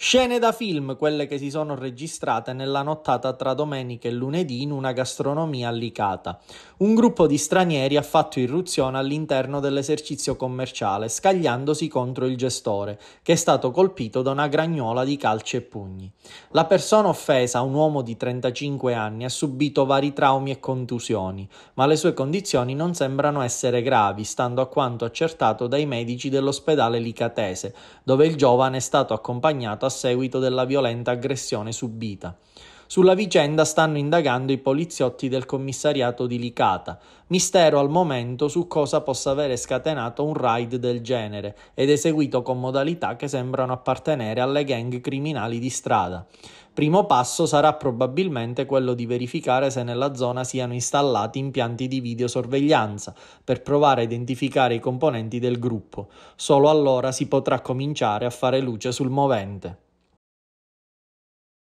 Scene da film, quelle che si sono registrate nella nottata tra domenica e lunedì in una gastronomia allicata. Un gruppo di stranieri ha fatto irruzione all'interno dell'esercizio commerciale, scagliandosi contro il gestore, che è stato colpito da una gragnola di calci e pugni. La persona offesa, un uomo di 35 anni, ha subito vari traumi e contusioni, ma le sue condizioni non sembrano essere gravi, stando a quanto accertato dai medici dell'ospedale Licatese, dove il giovane è stato accompagnato a seguito della violenta aggressione subita. Sulla vicenda stanno indagando i poliziotti del commissariato di Licata, mistero al momento su cosa possa avere scatenato un raid del genere ed eseguito con modalità che sembrano appartenere alle gang criminali di strada. Primo passo sarà probabilmente quello di verificare se nella zona siano installati impianti di videosorveglianza per provare a identificare i componenti del gruppo. Solo allora si potrà cominciare a fare luce sul movente.